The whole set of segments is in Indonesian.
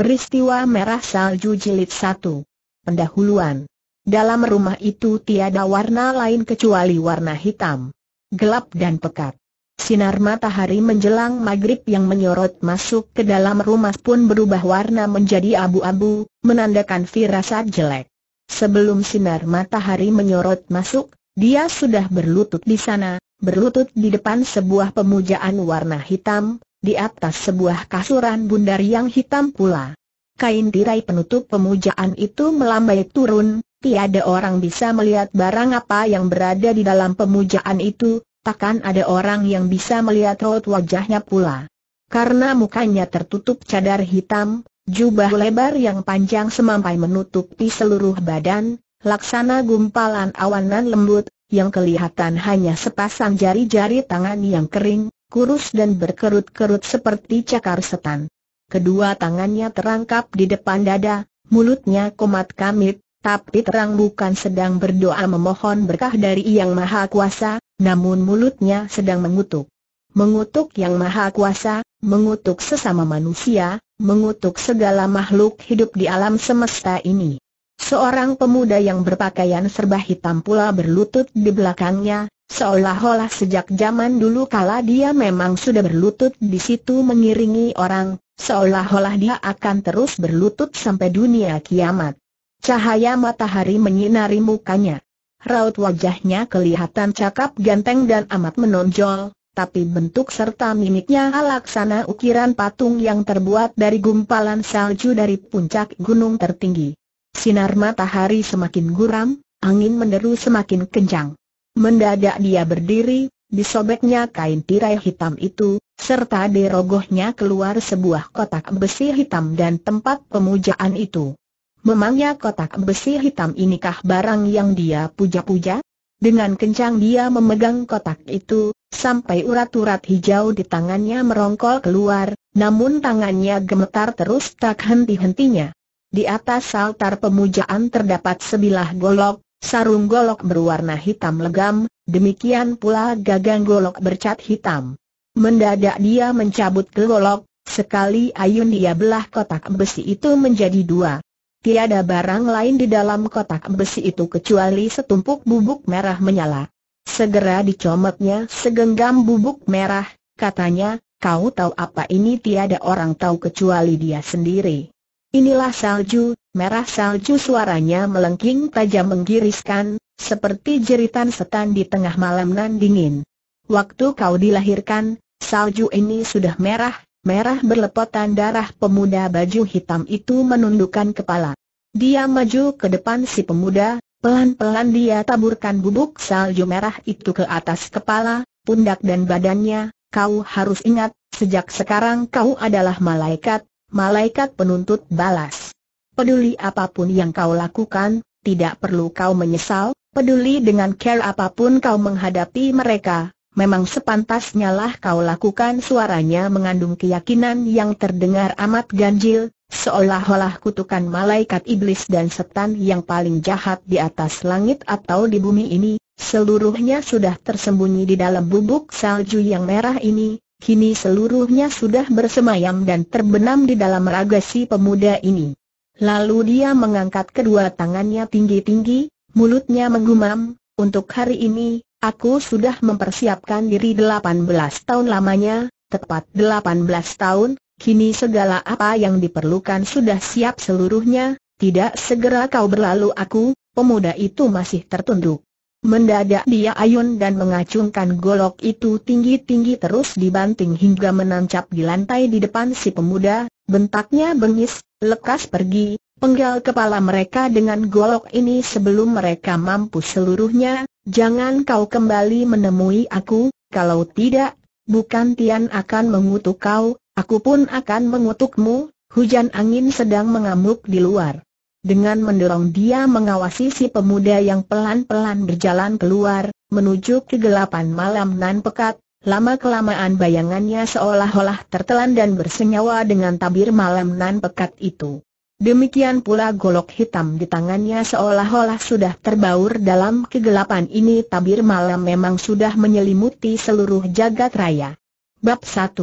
Peristiwa Merah Salju Jilid 1 Pendahuluan Dalam rumah itu tiada warna lain kecuali warna hitam Gelap dan pekat Sinar matahari menjelang maghrib yang menyorot masuk ke dalam rumah pun berubah warna menjadi abu-abu, menandakan firasat jelek Sebelum sinar matahari menyorot masuk, dia sudah berlutut di sana, berlutut di depan sebuah pemujaan warna hitam, di atas sebuah kasuran bundar yang hitam pula. Kain tirai penutup pemujaan itu melambai turun, tiada orang bisa melihat barang apa yang berada di dalam pemujaan itu, takkan ada orang yang bisa melihat raut wajahnya pula. Karena mukanya tertutup cadar hitam, jubah lebar yang panjang semampai menutupi seluruh badan, laksana gumpalan awanan lembut, yang kelihatan hanya sepasang jari-jari tangan yang kering, kurus dan berkerut-kerut seperti cakar setan. Kedua tangannya terangkap di depan dada, mulutnya komat kamit, tapi terang bukan sedang berdoa memohon berkah dari Yang Maha Kuasa, namun mulutnya sedang mengutuk. Mengutuk Yang Maha Kuasa, mengutuk sesama manusia, mengutuk segala makhluk hidup di alam semesta ini. Seorang pemuda yang berpakaian serba hitam pula berlutut di belakangnya, Seolah-olah sejak zaman dulu kala dia memang sudah berlutut di situ mengiringi orang, seolah-olah dia akan terus berlutut sampai dunia kiamat. Cahaya matahari menyinari mukanya. Raut wajahnya kelihatan cakap ganteng dan amat menonjol, tapi bentuk serta mimiknya laksana ukiran patung yang terbuat dari gumpalan salju dari puncak gunung tertinggi. Sinar matahari semakin guram, angin menderu semakin kencang. Mendadak dia berdiri, disobeknya kain tirai hitam itu, serta dirogohnya keluar sebuah kotak besi hitam dan tempat pemujaan itu. Memangnya kotak besi hitam inikah barang yang dia puja-puja? Dengan kencang dia memegang kotak itu, sampai urat-urat hijau di tangannya merongkol keluar, namun tangannya gemetar terus tak henti-hentinya. Di atas altar pemujaan terdapat sebilah golok, Sarung golok berwarna hitam legam, demikian pula gagang golok bercat hitam. Mendadak dia mencabut ke golok, sekali ayun dia belah kotak besi itu menjadi dua. Tiada barang lain di dalam kotak besi itu kecuali setumpuk bubuk merah menyala. Segera dicomotnya segenggam bubuk merah, katanya, kau tahu apa ini tiada orang tahu kecuali dia sendiri. Inilah salju, merah salju suaranya melengking tajam menggiriskan, seperti jeritan setan di tengah malam nan dingin. Waktu kau dilahirkan, salju ini sudah merah, merah berlepotan darah pemuda baju hitam itu menundukkan kepala. Dia maju ke depan si pemuda, pelan-pelan dia taburkan bubuk salju merah itu ke atas kepala, pundak dan badannya, kau harus ingat, sejak sekarang kau adalah malaikat, malaikat penuntut balas. Peduli apapun yang kau lakukan, tidak perlu kau menyesal, peduli dengan care apapun kau menghadapi mereka, memang sepantasnya lah kau lakukan suaranya mengandung keyakinan yang terdengar amat ganjil, seolah-olah kutukan malaikat iblis dan setan yang paling jahat di atas langit atau di bumi ini, seluruhnya sudah tersembunyi di dalam bubuk salju yang merah ini, kini seluruhnya sudah bersemayam dan terbenam di dalam raga si pemuda ini. Lalu dia mengangkat kedua tangannya tinggi-tinggi, mulutnya menggumam, untuk hari ini, aku sudah mempersiapkan diri 18 tahun lamanya, tepat 18 tahun, kini segala apa yang diperlukan sudah siap seluruhnya, tidak segera kau berlalu aku, pemuda itu masih tertunduk. Mendadak dia ayun dan mengacungkan golok itu tinggi-tinggi terus dibanting hingga menancap di lantai di depan si pemuda, bentaknya bengis, lekas pergi, penggal kepala mereka dengan golok ini sebelum mereka mampu seluruhnya, jangan kau kembali menemui aku, kalau tidak, bukan Tian akan mengutuk kau, aku pun akan mengutukmu, hujan angin sedang mengamuk di luar. Dengan mendorong dia mengawasi si pemuda yang pelan-pelan berjalan keluar, menuju kegelapan malam nan pekat, lama-kelamaan bayangannya seolah-olah tertelan dan bersenyawa dengan tabir malam nan pekat itu. Demikian pula golok hitam di tangannya seolah-olah sudah terbaur dalam kegelapan ini tabir malam memang sudah menyelimuti seluruh jagat raya. Bab 1.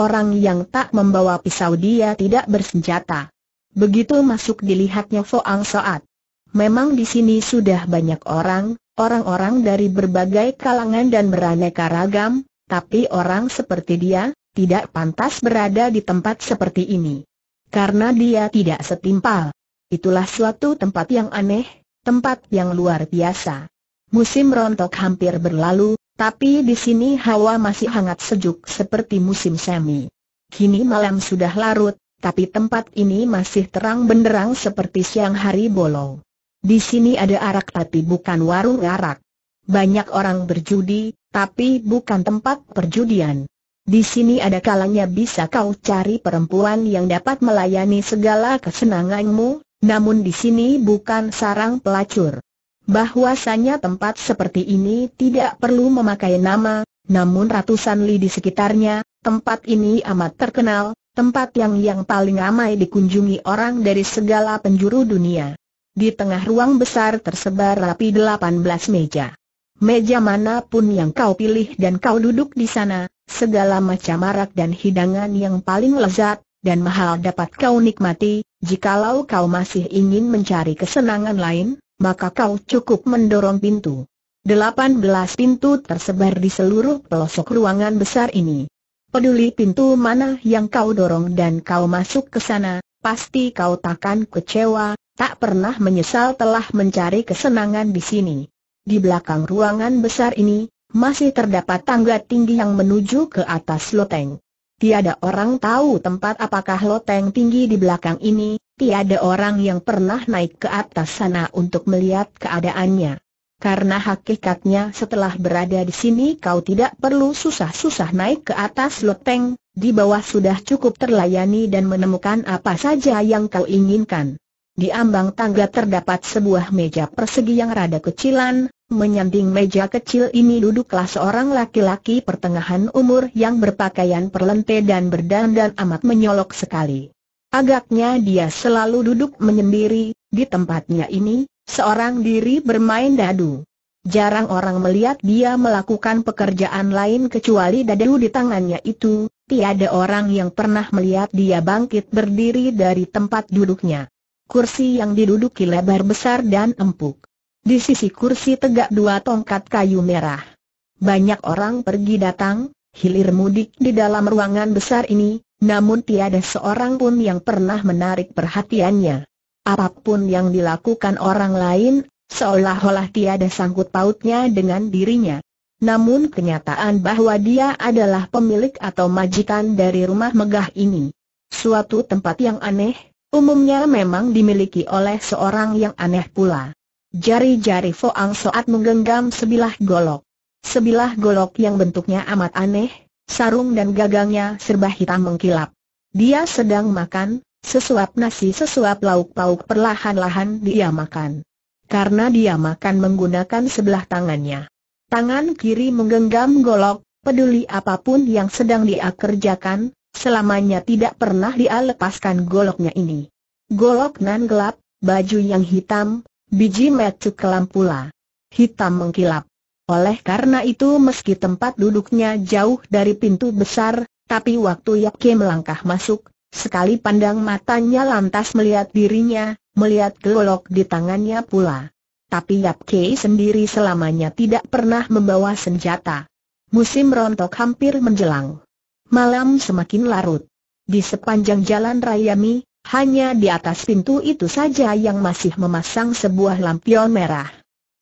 Orang yang tak membawa pisau dia tidak bersenjata. Begitu masuk dilihatnya Foang Saat. Memang di sini sudah banyak orang, orang-orang dari berbagai kalangan dan beraneka ragam, tapi orang seperti dia, tidak pantas berada di tempat seperti ini. Karena dia tidak setimpal. Itulah suatu tempat yang aneh, tempat yang luar biasa. Musim rontok hampir berlalu, tapi di sini hawa masih hangat sejuk seperti musim semi. Kini malam sudah larut, tapi tempat ini masih terang benderang seperti siang hari bolong. Di sini ada arak tapi bukan warung arak. Banyak orang berjudi, tapi bukan tempat perjudian. Di sini ada kalanya bisa kau cari perempuan yang dapat melayani segala kesenanganmu, namun di sini bukan sarang pelacur. Bahwasanya tempat seperti ini tidak perlu memakai nama, namun ratusan li di sekitarnya, tempat ini amat terkenal, tempat yang yang paling ramai dikunjungi orang dari segala penjuru dunia. Di tengah ruang besar tersebar rapi delapan belas meja. Meja manapun yang kau pilih dan kau duduk di sana, segala macam arak dan hidangan yang paling lezat dan mahal dapat kau nikmati. Jikalau kau masih ingin mencari kesenangan lain, maka kau cukup mendorong pintu. Delapan belas pintu tersebar di seluruh pelosok ruangan besar ini. Peduli pintu mana yang kau dorong dan kau masuk ke sana, pasti kau takkan kecewa, tak pernah menyesal telah mencari kesenangan di sini. Di belakang ruangan besar ini, masih terdapat tangga tinggi yang menuju ke atas loteng. Tiada orang tahu tempat apakah loteng tinggi di belakang ini, tiada orang yang pernah naik ke atas sana untuk melihat keadaannya. Karena hakikatnya setelah berada di sini kau tidak perlu susah-susah naik ke atas loteng, di bawah sudah cukup terlayani dan menemukan apa saja yang kau inginkan. Di ambang tangga terdapat sebuah meja persegi yang rada kecilan, menyanding meja kecil ini duduklah seorang laki-laki pertengahan umur yang berpakaian perlente dan berdandan amat menyolok sekali. Agaknya dia selalu duduk menyendiri, di tempatnya ini, Seorang diri bermain dadu. Jarang orang melihat dia melakukan pekerjaan lain kecuali dadu di tangannya itu, tiada orang yang pernah melihat dia bangkit berdiri dari tempat duduknya. Kursi yang diduduki lebar besar dan empuk. Di sisi kursi tegak dua tongkat kayu merah. Banyak orang pergi datang, hilir mudik di dalam ruangan besar ini, namun tiada seorang pun yang pernah menarik perhatiannya. Apapun yang dilakukan orang lain, seolah-olah tiada sangkut pautnya dengan dirinya. Namun kenyataan bahwa dia adalah pemilik atau majikan dari rumah megah ini. Suatu tempat yang aneh, umumnya memang dimiliki oleh seorang yang aneh pula. Jari-jari Foang Soat menggenggam sebilah golok. Sebilah golok yang bentuknya amat aneh, sarung dan gagangnya serba hitam mengkilap. Dia sedang makan, Sesuap nasi sesuap lauk-pauk perlahan-lahan dia makan. Karena dia makan menggunakan sebelah tangannya. Tangan kiri menggenggam golok, peduli apapun yang sedang dia kerjakan, selamanya tidak pernah dia lepaskan goloknya ini. Golok nan gelap, baju yang hitam, biji metu kelam pula. Hitam mengkilap. Oleh karena itu meski tempat duduknya jauh dari pintu besar, tapi waktu Yakke melangkah masuk, Sekali pandang matanya lantas melihat dirinya, melihat gelok di tangannya pula. Tapi Yap Kei sendiri selamanya tidak pernah membawa senjata. Musim rontok hampir menjelang. Malam semakin larut. Di sepanjang jalan raya Mi, hanya di atas pintu itu saja yang masih memasang sebuah lampion merah.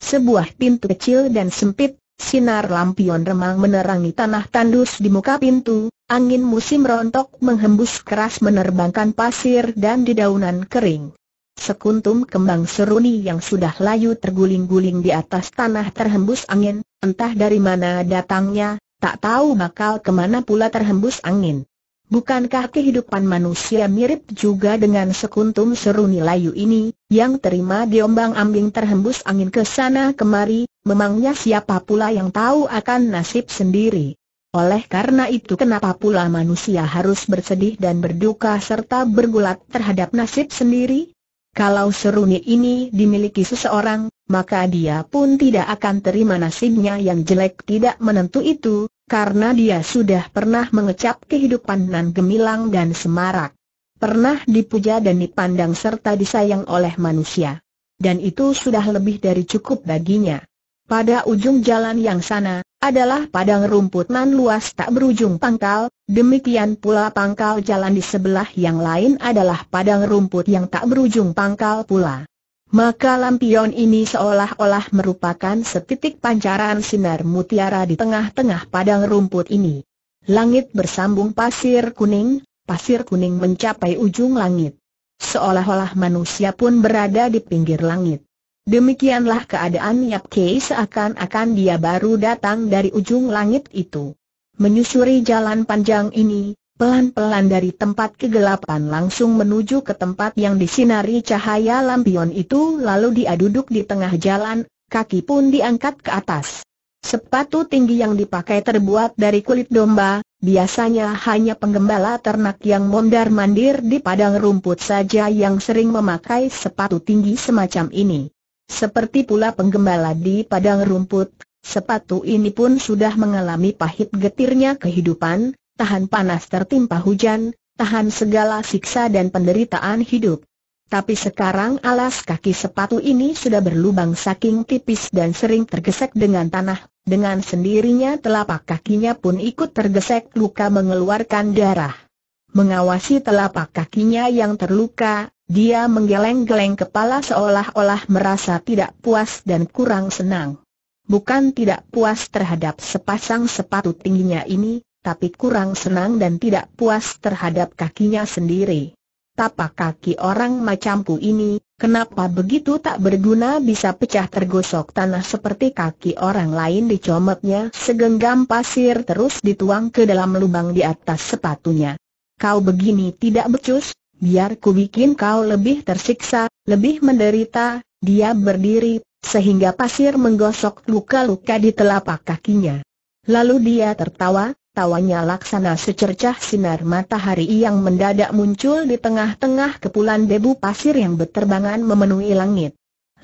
Sebuah pintu kecil dan sempit, sinar lampion remang menerangi tanah tandus di muka pintu, Angin musim rontok menghembus keras menerbangkan pasir dan dedaunan kering. Sekuntum kembang seruni yang sudah layu terguling-guling di atas tanah terhembus angin, entah dari mana datangnya, tak tahu bakal kemana pula terhembus angin. Bukankah kehidupan manusia mirip juga dengan sekuntum seruni layu ini, yang terima diombang ambing terhembus angin ke sana kemari, memangnya siapa pula yang tahu akan nasib sendiri? Oleh karena itu kenapa pula manusia harus bersedih dan berduka serta bergulat terhadap nasib sendiri? Kalau seruni ini dimiliki seseorang, maka dia pun tidak akan terima nasibnya yang jelek tidak menentu itu, karena dia sudah pernah mengecap kehidupan nan gemilang dan semarak. Pernah dipuja dan dipandang serta disayang oleh manusia. Dan itu sudah lebih dari cukup baginya. Pada ujung jalan yang sana, adalah padang rumput nan luas tak berujung pangkal, demikian pula pangkal jalan di sebelah yang lain adalah padang rumput yang tak berujung pangkal pula. Maka lampion ini seolah-olah merupakan setitik pancaran sinar mutiara di tengah-tengah padang rumput ini. Langit bersambung pasir kuning, pasir kuning mencapai ujung langit. Seolah-olah manusia pun berada di pinggir langit. Demikianlah keadaan Yap Kei seakan-akan dia baru datang dari ujung langit itu. Menyusuri jalan panjang ini, pelan-pelan dari tempat kegelapan langsung menuju ke tempat yang disinari cahaya lampion itu lalu dia duduk di tengah jalan, kaki pun diangkat ke atas. Sepatu tinggi yang dipakai terbuat dari kulit domba, biasanya hanya penggembala ternak yang mondar-mandir di padang rumput saja yang sering memakai sepatu tinggi semacam ini. Seperti pula penggembala di padang rumput, sepatu ini pun sudah mengalami pahit getirnya kehidupan, tahan panas tertimpa hujan, tahan segala siksa dan penderitaan hidup. Tapi sekarang alas kaki sepatu ini sudah berlubang saking tipis dan sering tergesek dengan tanah, dengan sendirinya telapak kakinya pun ikut tergesek luka mengeluarkan darah. Mengawasi telapak kakinya yang terluka, dia menggeleng-geleng kepala seolah-olah merasa tidak puas dan kurang senang. Bukan tidak puas terhadap sepasang sepatu tingginya ini, tapi kurang senang dan tidak puas terhadap kakinya sendiri. Tapak kaki orang macamku ini, kenapa begitu tak berguna bisa pecah tergosok tanah seperti kaki orang lain dicomotnya segenggam pasir terus dituang ke dalam lubang di atas sepatunya. Kau begini tidak becus, biar ku bikin kau lebih tersiksa, lebih menderita, dia berdiri, sehingga pasir menggosok luka-luka di telapak kakinya. Lalu dia tertawa, tawanya laksana secercah sinar matahari yang mendadak muncul di tengah-tengah kepulan debu pasir yang berterbangan memenuhi langit.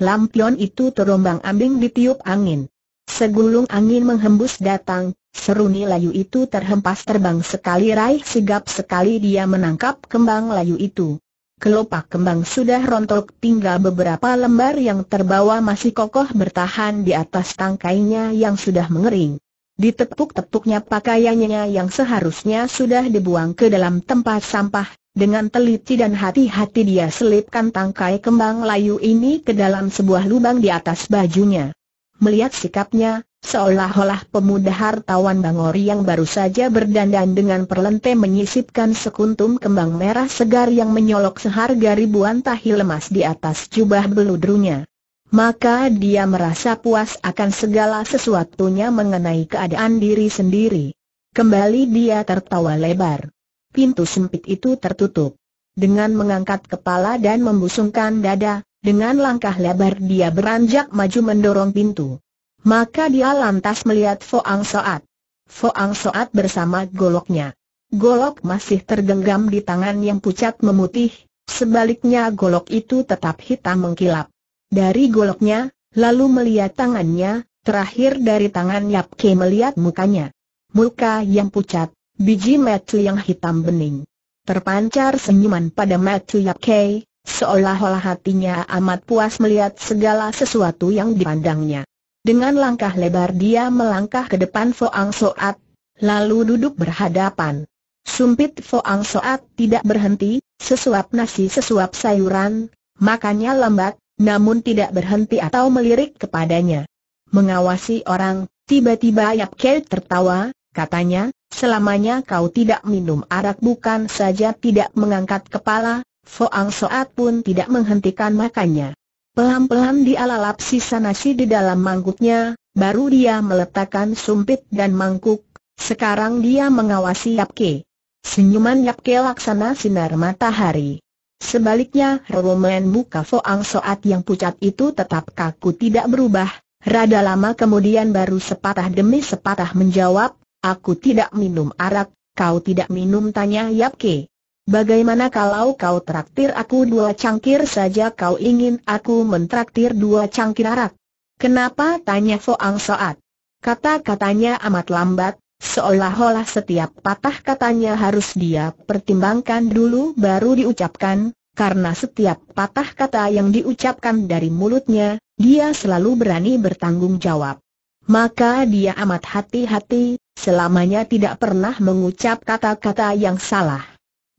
Lampion itu terombang ambing ditiup angin. Segulung angin menghembus datang, Seru layu itu terhempas terbang sekali raih sigap sekali dia menangkap kembang layu itu. Kelopak kembang sudah rontok tinggal beberapa lembar yang terbawa masih kokoh bertahan di atas tangkainya yang sudah mengering. Di tepuk tepuknya pakaiannya yang seharusnya sudah dibuang ke dalam tempat sampah, dengan teliti dan hati-hati dia selipkan tangkai kembang layu ini ke dalam sebuah lubang di atas bajunya. Melihat sikapnya, seolah-olah pemuda hartawan Bangori yang baru saja berdandan dengan perlente menyisipkan sekuntum kembang merah segar yang menyolok seharga ribuan tahi lemas di atas jubah beludrunya. Maka dia merasa puas akan segala sesuatunya mengenai keadaan diri sendiri. Kembali dia tertawa lebar. Pintu sempit itu tertutup. Dengan mengangkat kepala dan membusungkan dada, dengan langkah lebar dia beranjak maju mendorong pintu. Maka dia lantas melihat Foang Soat. Foang Soat bersama goloknya. Golok masih tergenggam di tangan yang pucat memutih, sebaliknya golok itu tetap hitam mengkilap. Dari goloknya, lalu melihat tangannya, terakhir dari tangan Yap Ke melihat mukanya. Muka yang pucat, biji metu yang hitam bening. Terpancar senyuman pada metu Yap Ke, Seolah-olah hatinya amat puas melihat segala sesuatu yang dipandangnya. Dengan langkah lebar dia melangkah ke depan Foang Soat, lalu duduk berhadapan. Sumpit Foang Soat tidak berhenti, sesuap nasi sesuap sayuran, makannya lambat, namun tidak berhenti atau melirik kepadanya. Mengawasi orang, tiba-tiba Yap Kei tertawa, katanya, selamanya kau tidak minum arak bukan saja tidak mengangkat kepala, Foang Soat pun tidak menghentikan makannya. Pelan-pelan dia lalap sisa nasi di dalam mangkuknya, baru dia meletakkan sumpit dan mangkuk. Sekarang dia mengawasi Yapke. Senyuman Yapke laksana sinar matahari. Sebaliknya Roman muka Foang Soat yang pucat itu tetap kaku tidak berubah. Rada lama kemudian baru sepatah demi sepatah menjawab, Aku tidak minum arak, kau tidak minum tanya Yapke. Bagaimana kalau kau traktir aku dua cangkir saja kau ingin aku mentraktir dua cangkir arak? Kenapa tanya Foang Soat? Kata-katanya amat lambat, seolah-olah setiap patah katanya harus dia pertimbangkan dulu baru diucapkan, karena setiap patah kata yang diucapkan dari mulutnya, dia selalu berani bertanggung jawab. Maka dia amat hati-hati, selamanya tidak pernah mengucap kata-kata yang salah.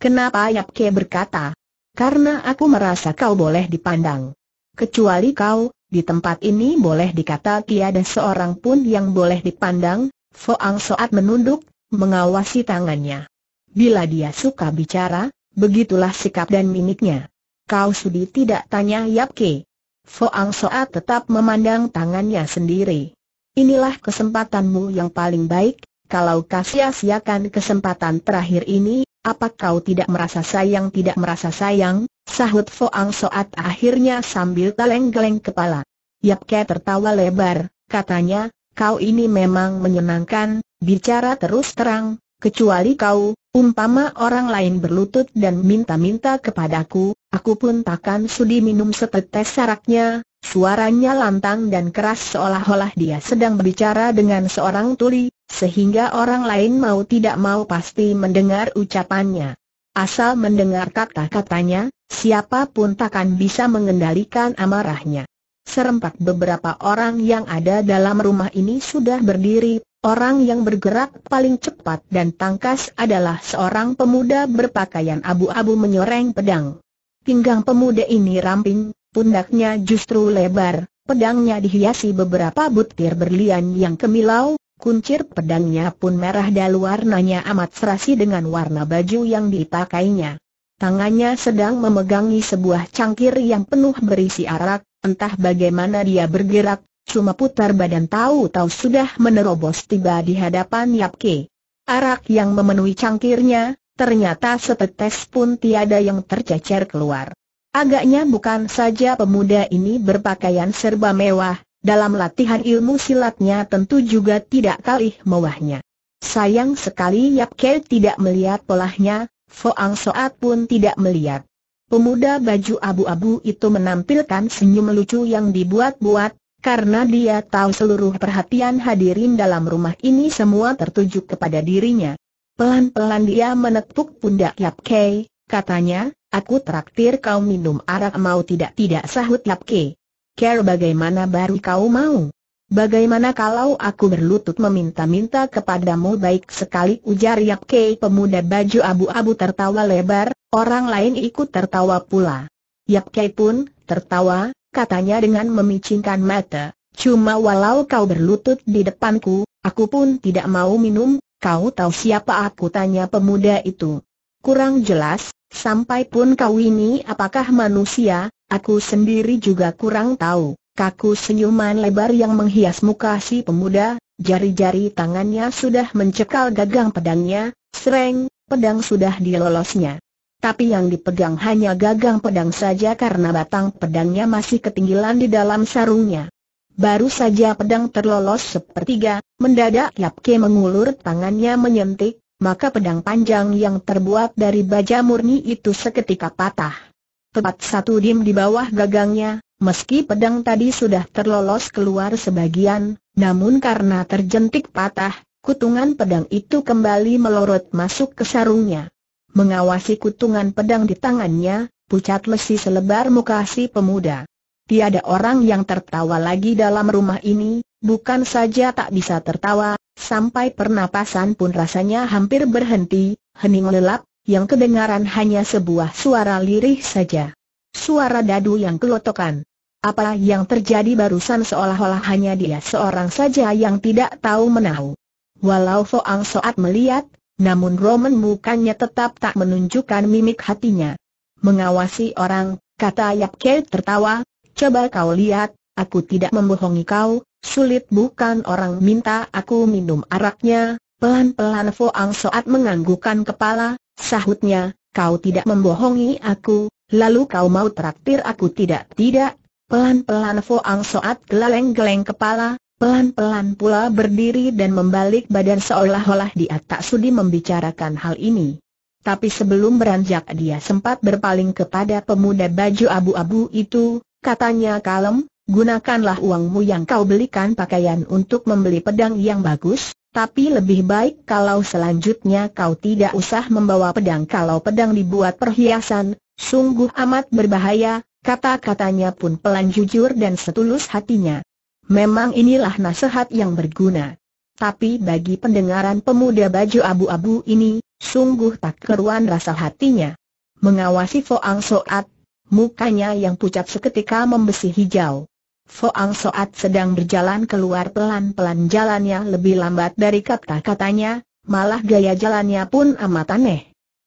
Kenapa Yap Yapke berkata? Karena aku merasa kau boleh dipandang. Kecuali kau, di tempat ini boleh dikata tiada seorang pun yang boleh dipandang, Foang Soat menunduk, mengawasi tangannya. Bila dia suka bicara, begitulah sikap dan mimiknya. Kau sudi tidak tanya Yap Yapke. Foang Soat tetap memandang tangannya sendiri. Inilah kesempatanmu yang paling baik, kalau kasia-siakan kesempatan terakhir ini, apa kau tidak merasa sayang tidak merasa sayang? Sahut Foang Soat akhirnya sambil geleng-geleng kepala. Yap Ke tertawa lebar, katanya, kau ini memang menyenangkan, bicara terus terang, kecuali kau, umpama orang lain berlutut dan minta-minta kepadaku, aku pun takkan sudi minum setetes saraknya, suaranya lantang dan keras seolah-olah dia sedang berbicara dengan seorang tuli, sehingga orang lain mau tidak mau pasti mendengar ucapannya. Asal mendengar kata-katanya, siapapun takkan bisa mengendalikan amarahnya. Serempak beberapa orang yang ada dalam rumah ini sudah berdiri, orang yang bergerak paling cepat dan tangkas adalah seorang pemuda berpakaian abu-abu menyoreng pedang. Pinggang pemuda ini ramping, pundaknya justru lebar, pedangnya dihiasi beberapa butir berlian yang kemilau, Kuncir pedangnya pun merah dan warnanya amat serasi dengan warna baju yang dipakainya. Tangannya sedang memegangi sebuah cangkir yang penuh berisi arak, entah bagaimana dia bergerak, cuma putar badan tahu-tahu sudah menerobos tiba di hadapan Yap Ke. Arak yang memenuhi cangkirnya, ternyata setetes pun tiada yang tercecer keluar. Agaknya bukan saja pemuda ini berpakaian serba mewah, dalam latihan ilmu silatnya tentu juga tidak kalih mewahnya. Sayang sekali Yap Ke tidak melihat polahnya, Foang Soat pun tidak melihat. Pemuda baju abu-abu itu menampilkan senyum lucu yang dibuat-buat, karena dia tahu seluruh perhatian hadirin dalam rumah ini semua tertuju kepada dirinya. Pelan-pelan dia menepuk pundak Yap Kei, katanya, aku traktir kau minum arak mau tidak-tidak sahut Yap Kei. Care bagaimana baru kau mau? Bagaimana kalau aku berlutut meminta-minta kepadamu baik sekali ujar Yap Kei pemuda baju abu-abu tertawa lebar, orang lain ikut tertawa pula. Yap Kei pun tertawa, katanya dengan memicingkan mata, cuma walau kau berlutut di depanku, aku pun tidak mau minum, kau tahu siapa aku tanya pemuda itu. Kurang jelas, sampai pun kau ini apakah manusia, Aku sendiri juga kurang tahu. Kaku senyuman lebar yang menghias muka si pemuda, jari-jari tangannya sudah mencekal gagang pedangnya, sereng, pedang sudah dilolosnya. Tapi yang dipegang hanya gagang pedang saja karena batang pedangnya masih ketinggalan di dalam sarungnya. Baru saja pedang terlolos sepertiga, mendadak Yapke mengulur tangannya menyentik, maka pedang panjang yang terbuat dari baja murni itu seketika patah. Tepat satu dim di bawah gagangnya, meski pedang tadi sudah terlolos keluar sebagian, namun karena terjentik patah, kutungan pedang itu kembali melorot masuk ke sarungnya. Mengawasi kutungan pedang di tangannya, pucat lesi selebar muka si pemuda. Tiada orang yang tertawa lagi dalam rumah ini, bukan saja tak bisa tertawa, sampai pernapasan pun rasanya hampir berhenti, hening lelap, yang kedengaran hanya sebuah suara lirih saja. Suara dadu yang kelotokan. Apa yang terjadi barusan seolah-olah hanya dia seorang saja yang tidak tahu menahu. Walau Foang Soat melihat, namun Roman mukanya tetap tak menunjukkan mimik hatinya. Mengawasi orang, kata Yap Ke tertawa, coba kau lihat, aku tidak membohongi kau, sulit bukan orang minta aku minum araknya. Pelan-pelan Foang Soat menganggukkan kepala, Sahutnya, kau tidak membohongi aku, lalu kau mau traktir aku tidak-tidak. Pelan-pelan Foang Soat geleng-geleng kepala, pelan-pelan pula berdiri dan membalik badan seolah-olah dia tak sudi membicarakan hal ini. Tapi sebelum beranjak dia sempat berpaling kepada pemuda baju abu-abu itu, katanya kalem, gunakanlah uangmu yang kau belikan pakaian untuk membeli pedang yang bagus, tapi lebih baik kalau selanjutnya kau tidak usah membawa pedang kalau pedang dibuat perhiasan, sungguh amat berbahaya, kata-katanya pun pelan jujur dan setulus hatinya. Memang inilah nasihat yang berguna. Tapi bagi pendengaran pemuda baju abu-abu ini, sungguh tak keruan rasa hatinya. Mengawasi Foang Soat, mukanya yang pucat seketika membesi hijau. Foang Soat sedang berjalan keluar pelan-pelan jalannya lebih lambat dari kata-katanya, malah gaya jalannya pun amat aneh.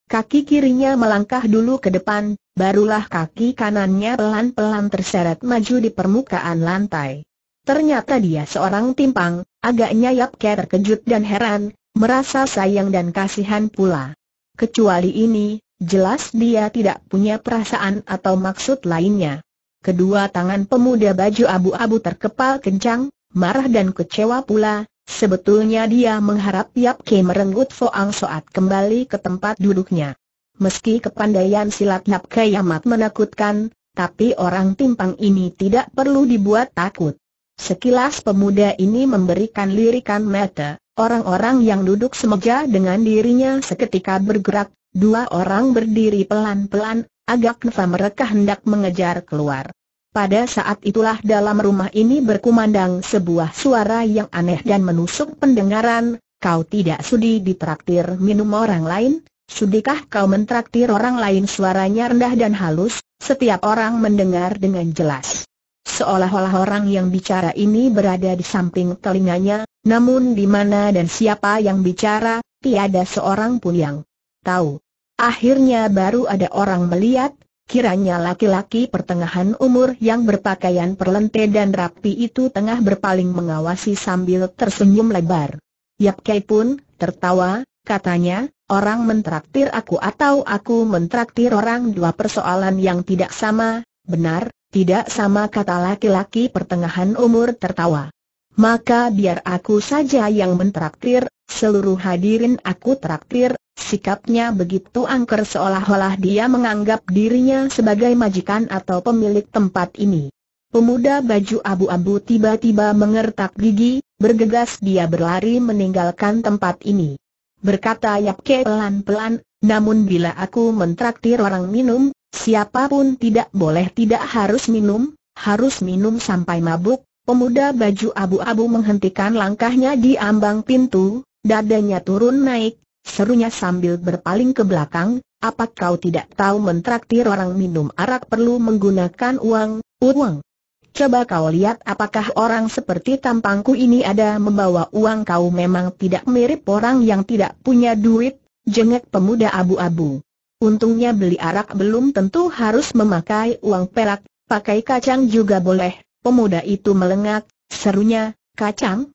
Kaki kirinya melangkah dulu ke depan, barulah kaki kanannya pelan-pelan terseret maju di permukaan lantai. Ternyata dia seorang timpang, agaknya Yap Ker terkejut dan heran, merasa sayang dan kasihan pula. Kecuali ini, jelas dia tidak punya perasaan atau maksud lainnya. Kedua tangan pemuda baju abu-abu terkepal kencang, marah dan kecewa pula, sebetulnya dia mengharap Yap Ke merenggut Foang Soat kembali ke tempat duduknya. Meski kepandaian silat Yap Ke amat menakutkan, tapi orang timpang ini tidak perlu dibuat takut. Sekilas pemuda ini memberikan lirikan mata, orang-orang yang duduk semeja dengan dirinya seketika bergerak, dua orang berdiri pelan-pelan, agak agaknya mereka hendak mengejar keluar. Pada saat itulah dalam rumah ini berkumandang sebuah suara yang aneh dan menusuk pendengaran, kau tidak sudi ditraktir minum orang lain, sudikah kau mentraktir orang lain suaranya rendah dan halus, setiap orang mendengar dengan jelas. Seolah-olah orang yang bicara ini berada di samping telinganya, namun di mana dan siapa yang bicara, tiada seorang pun yang tahu. Akhirnya baru ada orang melihat, kiranya laki-laki pertengahan umur yang berpakaian perlente dan rapi itu tengah berpaling mengawasi sambil tersenyum lebar. Yap Kai pun tertawa, katanya, orang mentraktir aku atau aku mentraktir orang dua persoalan yang tidak sama, benar, tidak sama kata laki-laki pertengahan umur tertawa. Maka biar aku saja yang mentraktir, seluruh hadirin aku traktir, Sikapnya begitu angker seolah-olah dia menganggap dirinya sebagai majikan atau pemilik tempat ini. Pemuda baju abu-abu tiba-tiba mengertak gigi, bergegas dia berlari meninggalkan tempat ini. Berkata Yap Yapke pelan-pelan, namun bila aku mentraktir orang minum, siapapun tidak boleh tidak harus minum, harus minum sampai mabuk. Pemuda baju abu-abu menghentikan langkahnya di ambang pintu, dadanya turun naik, serunya sambil berpaling ke belakang, apa kau tidak tahu mentraktir orang minum arak perlu menggunakan uang, uang? Coba kau lihat apakah orang seperti tampangku ini ada membawa uang kau memang tidak mirip orang yang tidak punya duit, jengek pemuda abu-abu. Untungnya beli arak belum tentu harus memakai uang perak, pakai kacang juga boleh, pemuda itu melengak, serunya, kacang?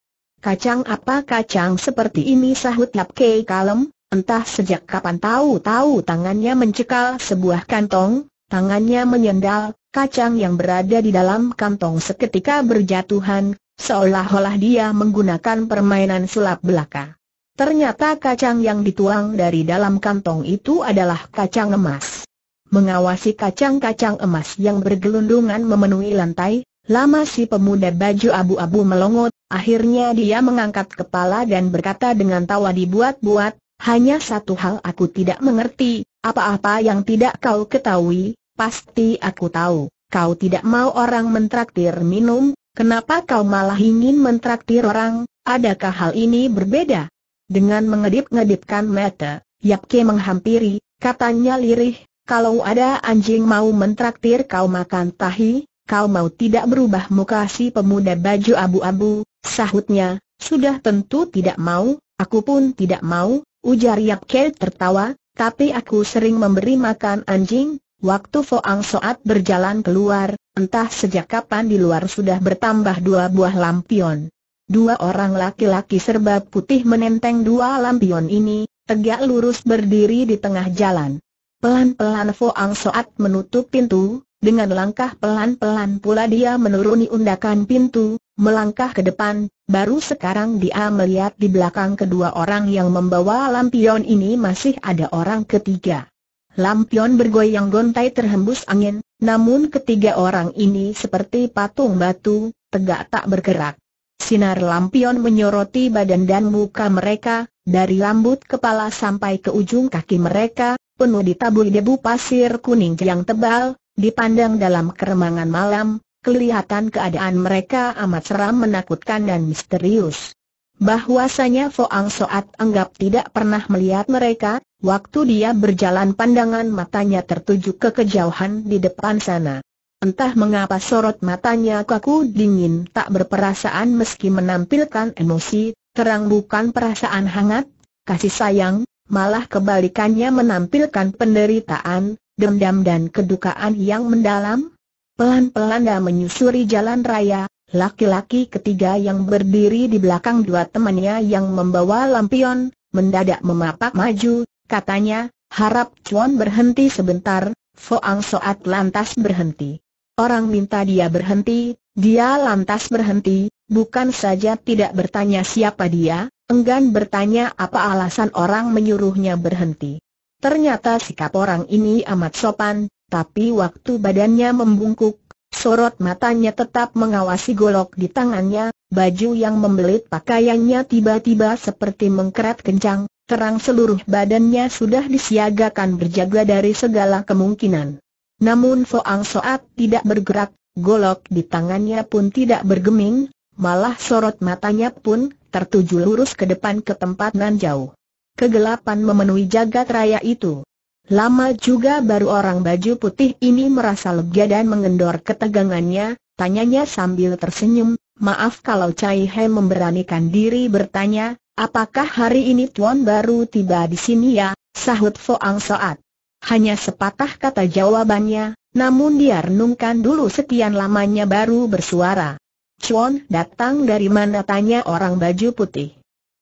Kacang apa kacang seperti ini sahut Yap Kei kalem, entah sejak kapan tahu-tahu tangannya mencekal sebuah kantong, tangannya menyendal, kacang yang berada di dalam kantong seketika berjatuhan, seolah-olah dia menggunakan permainan sulap belaka. Ternyata kacang yang dituang dari dalam kantong itu adalah kacang emas. Mengawasi kacang-kacang emas yang bergelundungan memenuhi lantai, Lama si pemuda baju abu-abu melongot, akhirnya dia mengangkat kepala dan berkata dengan tawa dibuat-buat, hanya satu hal aku tidak mengerti, apa-apa yang tidak kau ketahui, pasti aku tahu. Kau tidak mau orang mentraktir minum, kenapa kau malah ingin mentraktir orang, adakah hal ini berbeda? Dengan mengedip-ngedipkan mata, Yapke menghampiri, katanya lirih, kalau ada anjing mau mentraktir kau makan tahi, kau mau tidak berubah muka si pemuda baju abu-abu, sahutnya, sudah tentu tidak mau, aku pun tidak mau, ujar Yap Ke tertawa, tapi aku sering memberi makan anjing, waktu Foang Soat berjalan keluar, entah sejak kapan di luar sudah bertambah dua buah lampion. Dua orang laki-laki serba putih menenteng dua lampion ini, tegak lurus berdiri di tengah jalan. Pelan-pelan Foang Soat menutup pintu, dengan langkah pelan-pelan pula dia menuruni undakan pintu, melangkah ke depan, baru sekarang dia melihat di belakang kedua orang yang membawa lampion ini masih ada orang ketiga. Lampion bergoyang gontai terhembus angin, namun ketiga orang ini seperti patung batu, tegak tak bergerak. Sinar lampion menyoroti badan dan muka mereka, dari rambut kepala sampai ke ujung kaki mereka, penuh ditaburi debu pasir kuning yang tebal, Dipandang dalam keremangan malam, kelihatan keadaan mereka amat seram menakutkan dan misterius. Bahwasanya Foang Soat anggap tidak pernah melihat mereka, waktu dia berjalan pandangan matanya tertuju ke kejauhan di depan sana. Entah mengapa sorot matanya kaku dingin tak berperasaan meski menampilkan emosi, terang bukan perasaan hangat, kasih sayang, malah kebalikannya menampilkan penderitaan, dendam dan kedukaan yang mendalam? Pelan-pelan dia menyusuri jalan raya, laki-laki ketiga yang berdiri di belakang dua temannya yang membawa lampion, mendadak memapak maju, katanya, harap Chuan berhenti sebentar, Foang Soat lantas berhenti. Orang minta dia berhenti, dia lantas berhenti, bukan saja tidak bertanya siapa dia, enggan bertanya apa alasan orang menyuruhnya berhenti. Ternyata sikap orang ini amat sopan, tapi waktu badannya membungkuk, sorot matanya tetap mengawasi golok di tangannya, baju yang membelit pakaiannya tiba-tiba seperti mengkeret kencang, terang seluruh badannya sudah disiagakan berjaga dari segala kemungkinan. Namun Foang Soat tidak bergerak, golok di tangannya pun tidak bergeming, malah sorot matanya pun tertuju lurus ke depan ke tempat nan jauh kegelapan memenuhi jagat raya itu. Lama juga baru orang baju putih ini merasa lega dan mengendor ketegangannya, tanyanya sambil tersenyum, maaf kalau Cai He memberanikan diri bertanya, apakah hari ini Tuan baru tiba di sini ya, sahut Foang Soat. Hanya sepatah kata jawabannya, namun dia renungkan dulu sekian lamanya baru bersuara. Chuan datang dari mana tanya orang baju putih.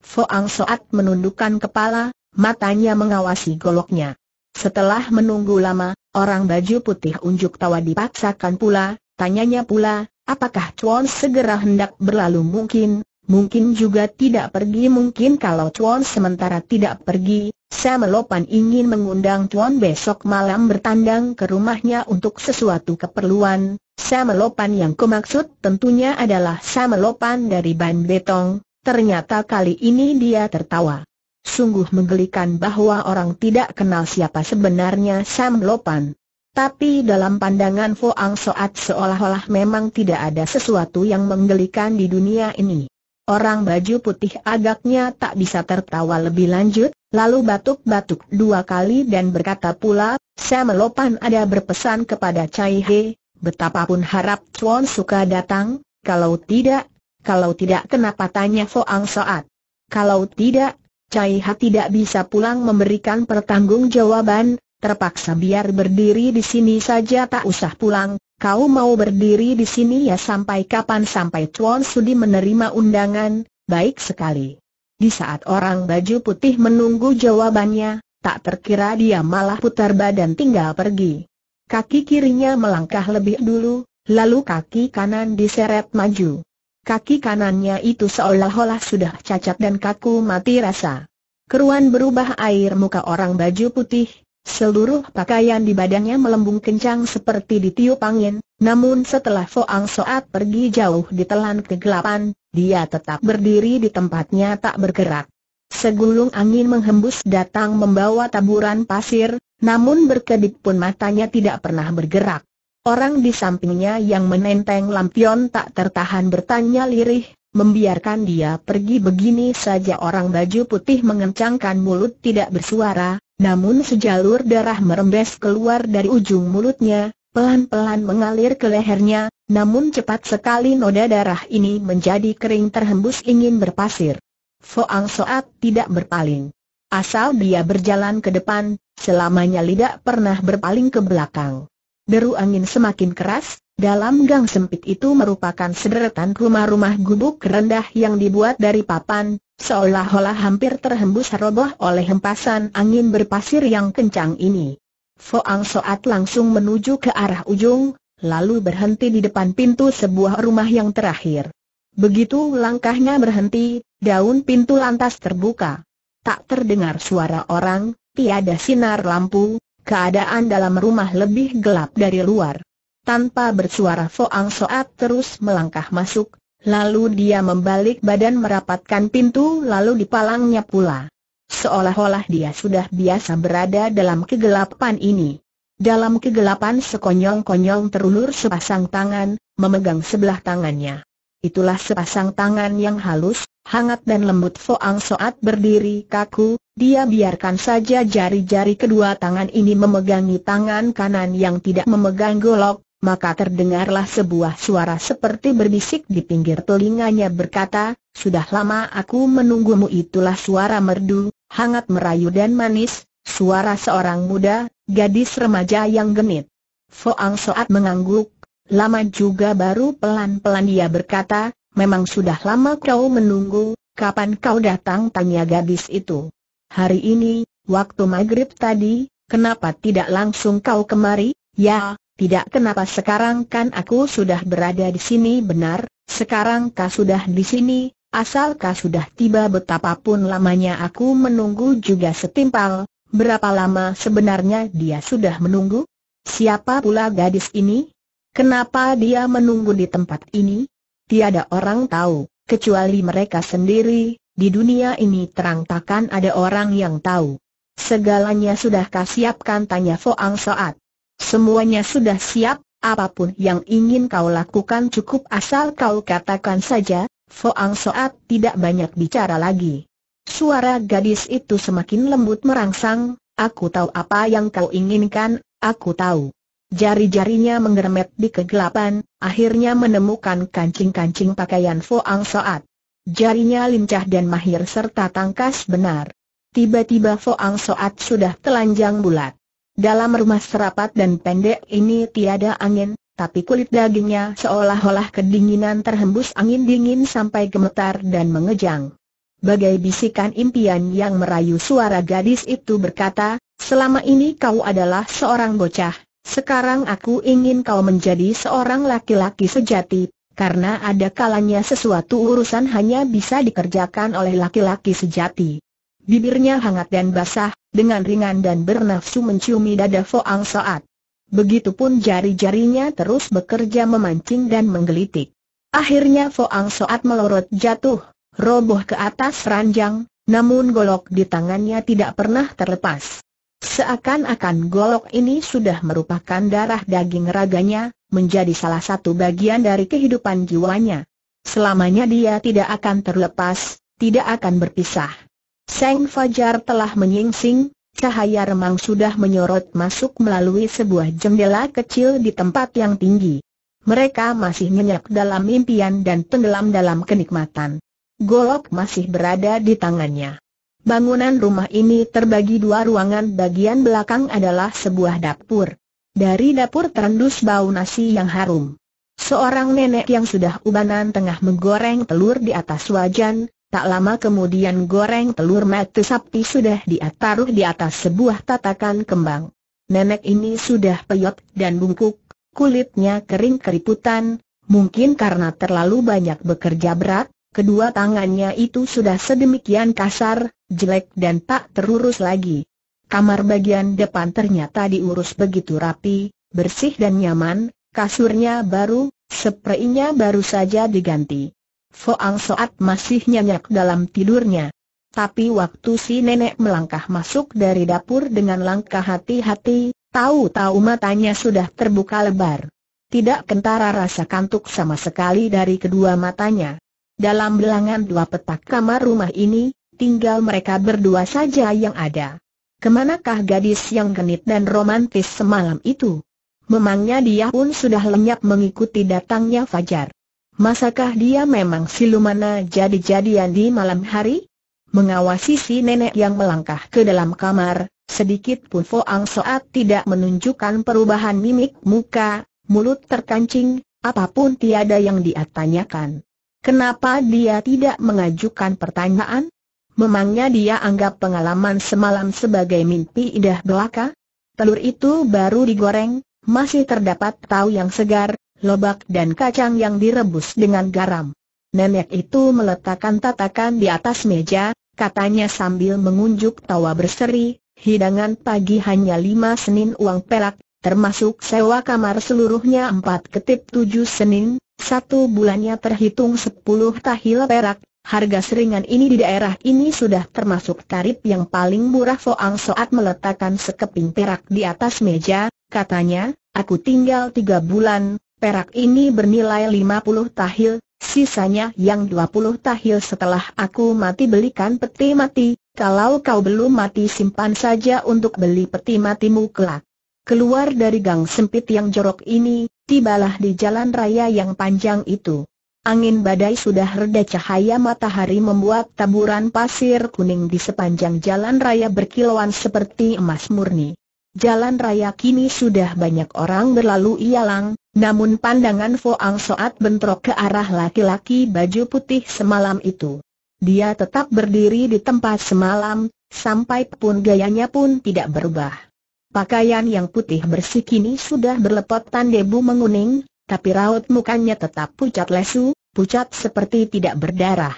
Foang Soat menundukkan kepala, matanya mengawasi goloknya. Setelah menunggu lama, orang baju putih unjuk tawa dipaksakan pula, tanyanya pula, apakah Chuan segera hendak berlalu mungkin, mungkin juga tidak pergi mungkin kalau Chuan sementara tidak pergi, saya Melopan ingin mengundang Chuan besok malam bertandang ke rumahnya untuk sesuatu keperluan, Saya Melopan yang kumaksud tentunya adalah Saya Melopan dari Ban Betong, Ternyata kali ini dia tertawa. Sungguh menggelikan bahwa orang tidak kenal siapa sebenarnya Sam Lopan. Tapi dalam pandangan Foang Soat seolah-olah memang tidak ada sesuatu yang menggelikan di dunia ini. Orang baju putih agaknya tak bisa tertawa lebih lanjut, lalu batuk-batuk dua kali dan berkata pula, Sam Lopan ada berpesan kepada Cai He, betapapun harap Chuan suka datang, kalau tidak kalau tidak kenapa tanya Ang Soat? Kalau tidak, Cai Ha tidak bisa pulang memberikan pertanggungjawaban, terpaksa biar berdiri di sini saja tak usah pulang. Kau mau berdiri di sini ya sampai kapan sampai Chuan Sudi menerima undangan, baik sekali. Di saat orang baju putih menunggu jawabannya, tak terkira dia malah putar badan tinggal pergi. Kaki kirinya melangkah lebih dulu, lalu kaki kanan diseret maju. Kaki kanannya itu seolah-olah sudah cacat dan kaku mati rasa. Keruan berubah air muka orang baju putih, seluruh pakaian di badannya melembung kencang seperti ditiup angin, namun setelah Foang Soat pergi jauh ditelan kegelapan, dia tetap berdiri di tempatnya tak bergerak. Segulung angin menghembus datang membawa taburan pasir, namun berkedip pun matanya tidak pernah bergerak. Orang di sampingnya yang menenteng lampion tak tertahan bertanya lirih, membiarkan dia pergi begini saja orang baju putih mengencangkan mulut tidak bersuara, namun sejalur darah merembes keluar dari ujung mulutnya, pelan-pelan mengalir ke lehernya, namun cepat sekali noda darah ini menjadi kering terhembus ingin berpasir. Foang Soat tidak berpaling. Asal dia berjalan ke depan, selamanya tidak pernah berpaling ke belakang deru angin semakin keras, dalam gang sempit itu merupakan sederetan rumah-rumah gubuk rendah yang dibuat dari papan, seolah-olah hampir terhembus roboh oleh hempasan angin berpasir yang kencang ini. Foang Soat langsung menuju ke arah ujung, lalu berhenti di depan pintu sebuah rumah yang terakhir. Begitu langkahnya berhenti, daun pintu lantas terbuka. Tak terdengar suara orang, tiada sinar lampu, Keadaan dalam rumah lebih gelap dari luar. Tanpa bersuara Foang Soat terus melangkah masuk, lalu dia membalik badan merapatkan pintu lalu dipalangnya pula. Seolah-olah dia sudah biasa berada dalam kegelapan ini. Dalam kegelapan sekonyong-konyong terulur sepasang tangan, memegang sebelah tangannya. Itulah sepasang tangan yang halus, hangat dan lembut Foang Soat berdiri kaku, dia biarkan saja jari-jari kedua tangan ini memegangi tangan kanan yang tidak memegang golok, maka terdengarlah sebuah suara seperti berbisik di pinggir telinganya berkata, Sudah lama aku menunggumu itulah suara merdu, hangat merayu dan manis, suara seorang muda, gadis remaja yang genit. Foang Soat mengangguk, lama juga baru pelan-pelan dia berkata, Memang sudah lama kau menunggu, kapan kau datang tanya gadis itu hari ini, waktu maghrib tadi, kenapa tidak langsung kau kemari? Ya, tidak kenapa sekarang kan aku sudah berada di sini benar, sekarang kau sudah di sini, asal kau sudah tiba betapapun lamanya aku menunggu juga setimpal, berapa lama sebenarnya dia sudah menunggu? Siapa pula gadis ini? Kenapa dia menunggu di tempat ini? Tiada orang tahu, kecuali mereka sendiri, di dunia ini terang takkan ada orang yang tahu. Segalanya sudah kau siapkan tanya Foang Soat. Semuanya sudah siap, apapun yang ingin kau lakukan cukup asal kau katakan saja, Foang Soat tidak banyak bicara lagi. Suara gadis itu semakin lembut merangsang, aku tahu apa yang kau inginkan, aku tahu. Jari-jarinya menggermet di kegelapan, akhirnya menemukan kancing-kancing pakaian Foang Soat. Jarinya lincah dan mahir serta tangkas benar. Tiba-tiba Foang Soat sudah telanjang bulat. Dalam rumah serapat dan pendek ini tiada angin, tapi kulit dagingnya seolah-olah kedinginan terhembus angin dingin sampai gemetar dan mengejang. Bagai bisikan impian yang merayu suara gadis itu berkata, selama ini kau adalah seorang bocah, sekarang aku ingin kau menjadi seorang laki-laki sejati, karena ada kalanya sesuatu urusan hanya bisa dikerjakan oleh laki-laki sejati. Bibirnya hangat dan basah, dengan ringan dan bernafsu menciumi dada Foang Soat. Begitupun jari-jarinya terus bekerja memancing dan menggelitik. Akhirnya Foang Soat melorot jatuh, roboh ke atas ranjang, namun golok di tangannya tidak pernah terlepas. Seakan-akan golok ini sudah merupakan darah daging raganya, menjadi salah satu bagian dari kehidupan jiwanya. Selamanya dia tidak akan terlepas, tidak akan berpisah. Seng Fajar telah menyingsing, cahaya remang sudah menyorot masuk melalui sebuah jendela kecil di tempat yang tinggi. Mereka masih nyenyak dalam impian dan tenggelam dalam kenikmatan. Golok masih berada di tangannya. Bangunan rumah ini terbagi dua ruangan bagian belakang adalah sebuah dapur. Dari dapur terendus bau nasi yang harum. Seorang nenek yang sudah ubanan tengah menggoreng telur di atas wajan, tak lama kemudian goreng telur mati sapi sudah diataruh di atas sebuah tatakan kembang. Nenek ini sudah peyot dan bungkuk, kulitnya kering keriputan, mungkin karena terlalu banyak bekerja berat, kedua tangannya itu sudah sedemikian kasar, jelek dan tak terurus lagi. Kamar bagian depan ternyata diurus begitu rapi, bersih dan nyaman, kasurnya baru, sepreinya baru saja diganti. Foang Soat masih nyenyak dalam tidurnya. Tapi waktu si nenek melangkah masuk dari dapur dengan langkah hati-hati, tahu-tahu matanya sudah terbuka lebar. Tidak kentara rasa kantuk sama sekali dari kedua matanya. Dalam belangan dua petak kamar rumah ini, tinggal mereka berdua saja yang ada. Kemanakah gadis yang genit dan romantis semalam itu? Memangnya dia pun sudah lenyap mengikuti datangnya Fajar. Masakah dia memang silumana jadi-jadian di malam hari? Mengawasi si nenek yang melangkah ke dalam kamar, sedikit pun Foang Soat tidak menunjukkan perubahan mimik muka, mulut terkancing, apapun tiada yang dia tanyakan. Kenapa dia tidak mengajukan pertanyaan? Memangnya dia anggap pengalaman semalam sebagai mimpi indah belaka? Telur itu baru digoreng, masih terdapat tahu yang segar, lobak dan kacang yang direbus dengan garam. Nenek itu meletakkan tatakan di atas meja, katanya sambil mengunjuk tawa berseri, hidangan pagi hanya lima senin uang pelak, termasuk sewa kamar seluruhnya empat ketip tujuh senin, satu bulannya terhitung sepuluh tahil perak, harga seringan ini di daerah ini sudah termasuk tarif yang paling murah Soang Soat meletakkan sekeping perak di atas meja, katanya, aku tinggal tiga bulan, perak ini bernilai lima puluh tahil, sisanya yang dua puluh tahil setelah aku mati belikan peti mati, kalau kau belum mati simpan saja untuk beli peti matimu kelak. Keluar dari gang sempit yang jorok ini, tibalah di jalan raya yang panjang itu. Angin badai sudah reda cahaya matahari membuat taburan pasir kuning di sepanjang jalan raya berkilauan seperti emas murni. Jalan raya kini sudah banyak orang berlalu ialang, namun pandangan Foang Soat bentrok ke arah laki-laki baju putih semalam itu. Dia tetap berdiri di tempat semalam, sampai pun gayanya pun tidak berubah. Pakaian yang putih bersih kini sudah berlepotan debu menguning, tapi raut mukanya tetap pucat lesu, pucat seperti tidak berdarah.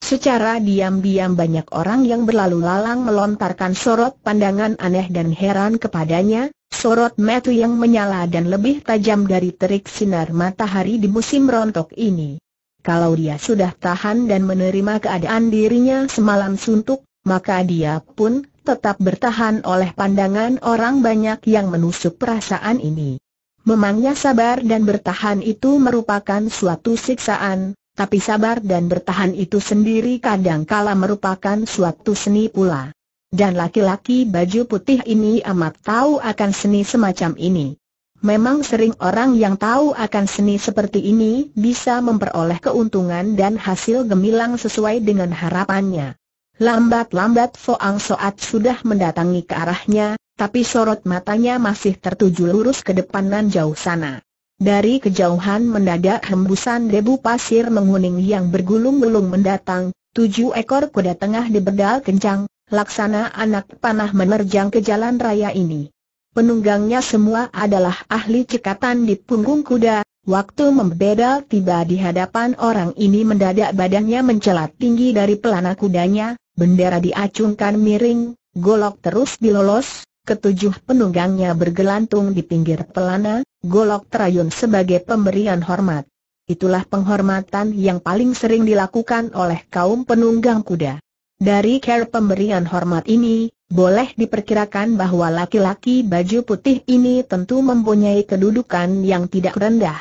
Secara diam-diam banyak orang yang berlalu lalang melontarkan sorot pandangan aneh dan heran kepadanya, sorot metu yang menyala dan lebih tajam dari terik sinar matahari di musim rontok ini. Kalau dia sudah tahan dan menerima keadaan dirinya semalam suntuk, maka dia pun, tetap bertahan oleh pandangan orang banyak yang menusuk perasaan ini. Memangnya sabar dan bertahan itu merupakan suatu siksaan, tapi sabar dan bertahan itu sendiri kadangkala merupakan suatu seni pula. Dan laki-laki baju putih ini amat tahu akan seni semacam ini. Memang sering orang yang tahu akan seni seperti ini bisa memperoleh keuntungan dan hasil gemilang sesuai dengan harapannya. Lambat-lambat Foang Soat sudah mendatangi ke arahnya, tapi sorot matanya masih tertuju lurus ke depan dan jauh sana. Dari kejauhan mendadak hembusan debu pasir menguning yang bergulung-gulung mendatang, tujuh ekor kuda tengah diberdal kencang, laksana anak panah menerjang ke jalan raya ini. Penunggangnya semua adalah ahli cekatan di punggung kuda, Waktu membedal tiba di hadapan orang ini mendadak badannya mencelat tinggi dari pelana kudanya, Bendera diacungkan miring, golok terus dilolos, ketujuh penunggangnya bergelantung di pinggir pelana, golok terayun sebagai pemberian hormat. Itulah penghormatan yang paling sering dilakukan oleh kaum penunggang kuda. Dari care pemberian hormat ini, boleh diperkirakan bahwa laki-laki baju putih ini tentu mempunyai kedudukan yang tidak rendah.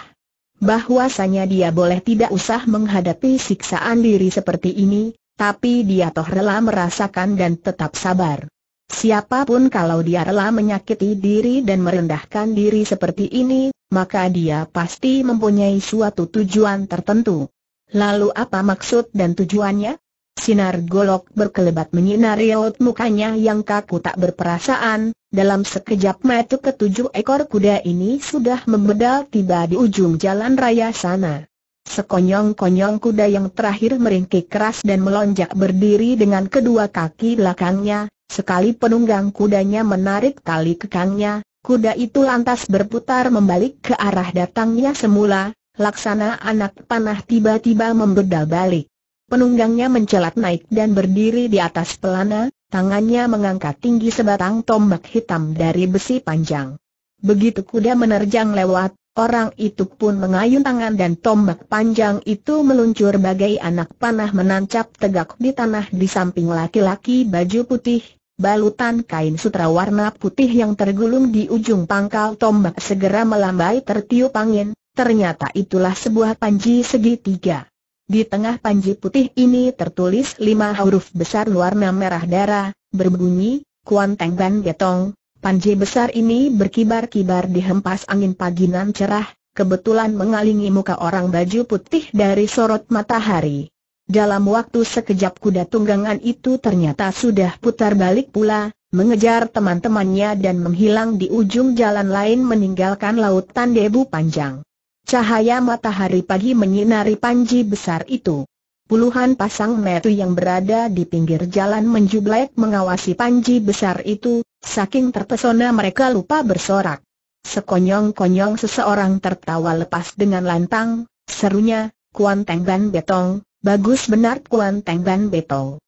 Bahwasanya dia boleh tidak usah menghadapi siksaan diri seperti ini, tapi dia toh rela merasakan dan tetap sabar. Siapapun kalau dia rela menyakiti diri dan merendahkan diri seperti ini, maka dia pasti mempunyai suatu tujuan tertentu. Lalu apa maksud dan tujuannya? Sinar golok berkelebat menyinari raut mukanya yang kaku tak berperasaan, dalam sekejap mata ketujuh ekor kuda ini sudah membedal tiba di ujung jalan raya sana. Sekonyong-konyong kuda yang terakhir meringkik keras dan melonjak berdiri dengan kedua kaki belakangnya, sekali penunggang kudanya menarik tali kekangnya, kuda itu lantas berputar membalik ke arah datangnya semula, laksana anak panah tiba-tiba membedal balik. Penunggangnya mencelat naik dan berdiri di atas pelana, tangannya mengangkat tinggi sebatang tombak hitam dari besi panjang. Begitu kuda menerjang lewat, Orang itu pun mengayun tangan dan tombak panjang itu meluncur bagai anak panah menancap tegak di tanah di samping laki-laki baju putih, balutan kain sutra warna putih yang tergulung di ujung pangkal tombak segera melambai tertiup angin, ternyata itulah sebuah panji segitiga. Di tengah panji putih ini tertulis lima huruf besar warna merah darah, berbunyi, Kuan Teng Ban Getong, Panji besar ini berkibar-kibar dihempas angin pagi nan cerah, kebetulan mengalingi muka orang baju putih dari sorot matahari. Dalam waktu sekejap kuda tunggangan itu ternyata sudah putar balik pula, mengejar teman-temannya dan menghilang di ujung jalan lain meninggalkan lautan debu panjang. Cahaya matahari pagi menyinari panji besar itu. Puluhan pasang metu yang berada di pinggir jalan menjublek mengawasi panji besar itu, Saking terpesona mereka lupa bersorak. Sekonyong-konyong seseorang tertawa lepas dengan lantang, serunya, Kuan Teng Ban Betong, bagus benar Kuan Teng Ban Betong.